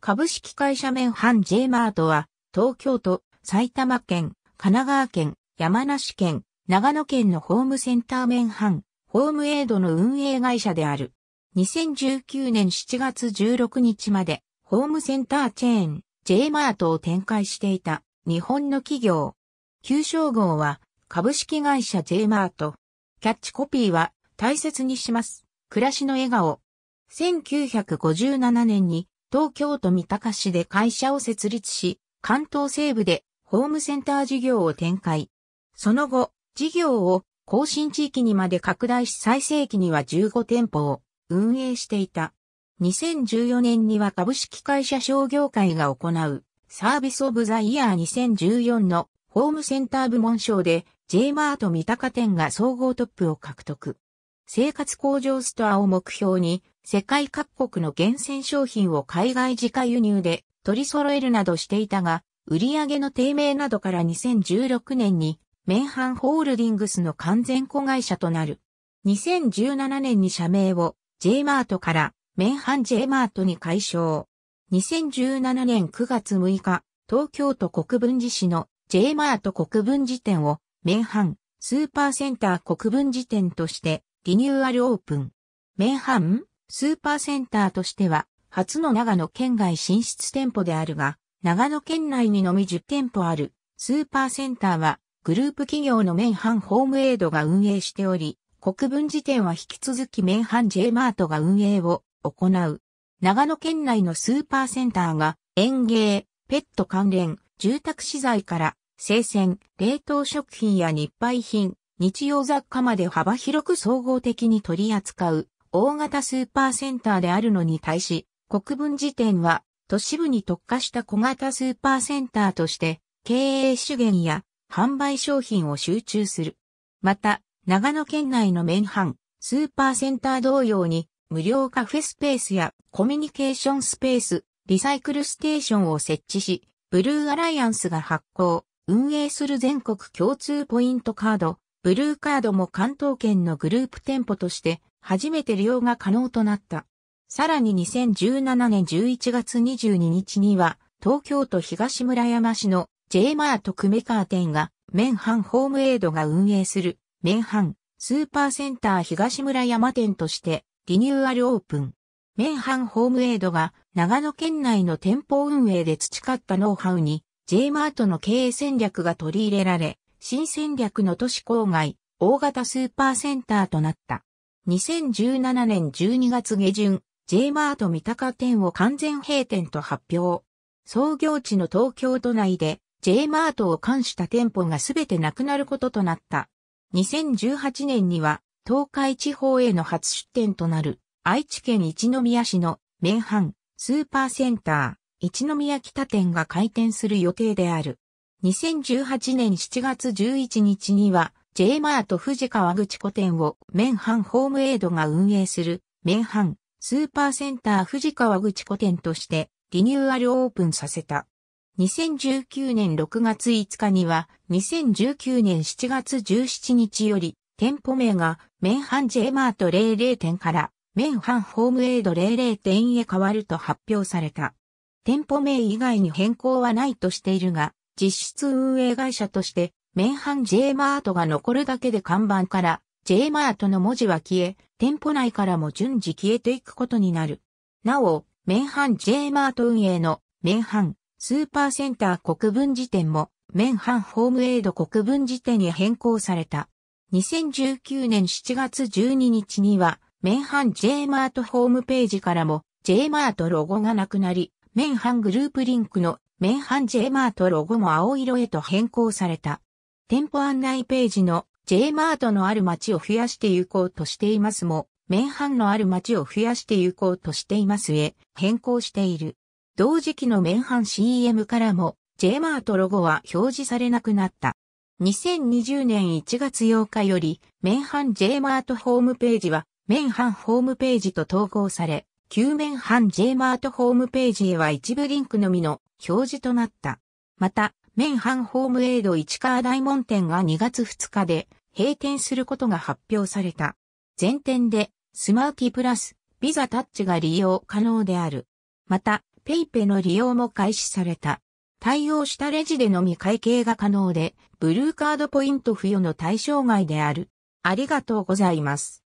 株式会社ハン J マートは、東京都、埼玉県、神奈川県、山梨県、長野県のホームセンターハン、ホームエイドの運営会社である。2019年7月16日まで、ホームセンターチェーン、J マートを展開していた、日本の企業。旧称号は、株式会社 J マート。キャッチコピーは、大切にします。暮らしの笑顔。1957年に、東京都三鷹市で会社を設立し、関東西部でホームセンター事業を展開。その後、事業を更新地域にまで拡大し最盛期には15店舗を運営していた。2014年には株式会社商業会が行うサービスオブザイヤー2014のホームセンター部門賞で J マート三鷹店が総合トップを獲得。生活向上ストアを目標に世界各国の厳選商品を海外自家輸入で取り揃えるなどしていたが、売上の低迷などから2016年に、メンハンホールディングスの完全子会社となる。2017年に社名を J マートからメンハン J マートに改称。2017年9月6日、東京都国分寺市の J マート国分寺店をメンハンスーパーセンター国分寺店としてリニューアルオープン。メンハンスーパーセンターとしては、初の長野県外進出店舗であるが、長野県内にのみ10店舗ある、スーパーセンターは、グループ企業のメンハンホームエイドが運営しており、国分寺店は引き続きメンハン J マートが運営を行う。長野県内のスーパーセンターが、園芸、ペット関連、住宅資材から、生鮮、冷凍食品や日配品、日用雑貨まで幅広く総合的に取り扱う大型スーパーセンターであるのに対し、国分寺店は都市部に特化した小型スーパーセンターとして、経営資源や販売商品を集中する。また、長野県内の麺半、スーパーセンター同様に、無料カフェスペースやコミュニケーションスペース、リサイクルステーションを設置し、ブルーアライアンスが発行、運営する全国共通ポイントカード、ブルーカードも関東圏のグループ店舗として初めて利用が可能となった。さらに2017年11月22日には東京都東村山市の J マート久米川店がメンハンホームエイドが運営するメンハンスーパーセンター東村山店としてリニューアルオープン。メンハンホームエイドが長野県内の店舗運営で培ったノウハウに J マートの経営戦略が取り入れられ、新戦略の都市郊外、大型スーパーセンターとなった。2017年12月下旬、J マート三鷹店を完全閉店と発表。創業地の東京都内で J マートを冠した店舗が全てなくなることとなった。2018年には東海地方への初出店となる愛知県一宮市の名阪スーパーセンター一宮北店が開店する予定である。2018年7月11日には、J マート藤川口個店をメンハンホームエイドが運営するメンハンスーパーセンター藤川口個店としてリニューアルオープンさせた。2019年6月5日には2019年7月17日より店舗名がメンハン J マート00店からメンハンホームエイド00店へ変わると発表された。店舗名以外に変更はないとしているが、実質運営会社として、メンハン J マートが残るだけで看板から J マートの文字は消え、店舗内からも順次消えていくことになる。なお、メンハン J マート運営のメンハンスーパーセンター国分寺店もメンハンホームエイド国分寺店に変更された。2019年7月12日には、メンハン J マートホームページからも J マートロゴがなくなり、メンハングループリンクのメンハン J マートロゴも青色へと変更された。店舗案内ページの J マートのある街を増やして行こうとしていますも、メンハンのある街を増やして行こうとしていますへ変更している。同時期のメンハン CM からも J マートロゴは表示されなくなった。2020年1月8日より、メンハン J マートホームページは、メンハンホームページと統合され、旧メンハン J マートホームページへは一部リンクのみの表示となった。また、メンハンホームエイド市川大門店が2月2日で閉店することが発表された。全店でスマーキープラス、ビザタッチが利用可能である。また、ペイペの利用も開始された。対応したレジでのみ会計が可能で、ブルーカードポイント付与の対象外である。ありがとうございます。